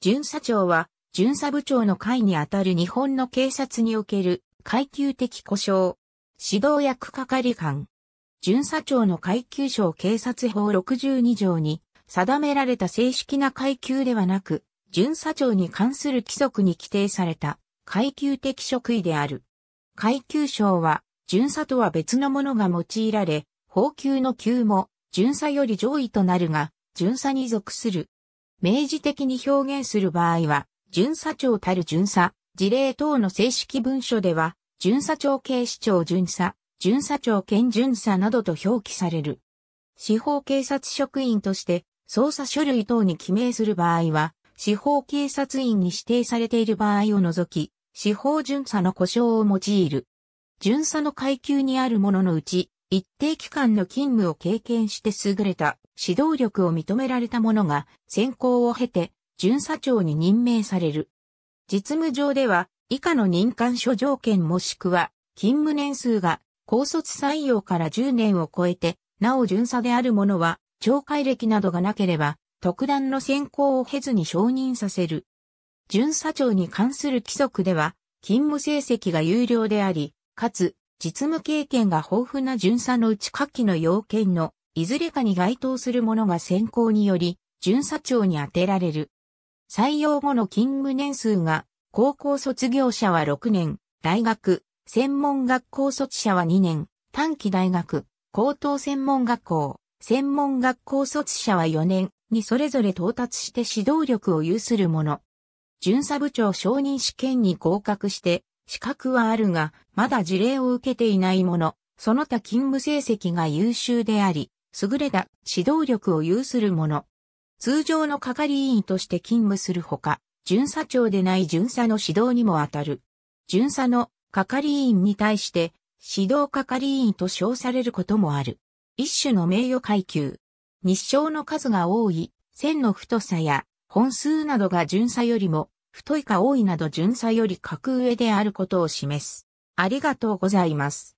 巡査長は、巡査部長の会にあたる日本の警察における階級的故障。指導役係官。巡査長の階級賞警察法62条に定められた正式な階級ではなく、巡査長に関する規則に規定された階級的職位である。階級賞は、巡査とは別のものが用いられ、法級の級も、巡査より上位となるが、巡査に属する明示的に表現する場合は、巡査長たる巡査、事例等の正式文書では、巡査長警視庁巡査、巡査長兼巡査などと表記される。司法警察職員として、捜査書類等に記名する場合は、司法警察員に指定されている場合を除き、司法巡査の故障を用いる。巡査の階級にあるもののうち、一定期間の勤務を経験して優れた指導力を認められた者が選考を経て巡査長に任命される。実務上では以下の任官所条件もしくは勤務年数が高卒採用から10年を超えて、なお巡査である者は懲戒歴などがなければ特段の選考を経ずに承認させる。巡査長に関する規則では勤務成績が有料であり、かつ実務経験が豊富な巡査のうち下記の要件のいずれかに該当するものが選考により巡査長に充てられる。採用後の勤務年数が高校卒業者は6年、大学、専門学校卒者は2年、短期大学、高等専門学校、専門学校卒者は4年にそれぞれ到達して指導力を有するもの。巡査部長承認試験に合格して資格はあるが、まだ事例を受けていないもの、その他勤務成績が優秀であり、優れた指導力を有するもの。通常の係員として勤務するほか、巡査長でない巡査の指導にも当たる。巡査の係員に対して指導係員と称されることもある。一種の名誉階級。日照の数が多い、線の太さや本数などが巡査よりも太いか多いなど巡査より格上であることを示す。ありがとうございます。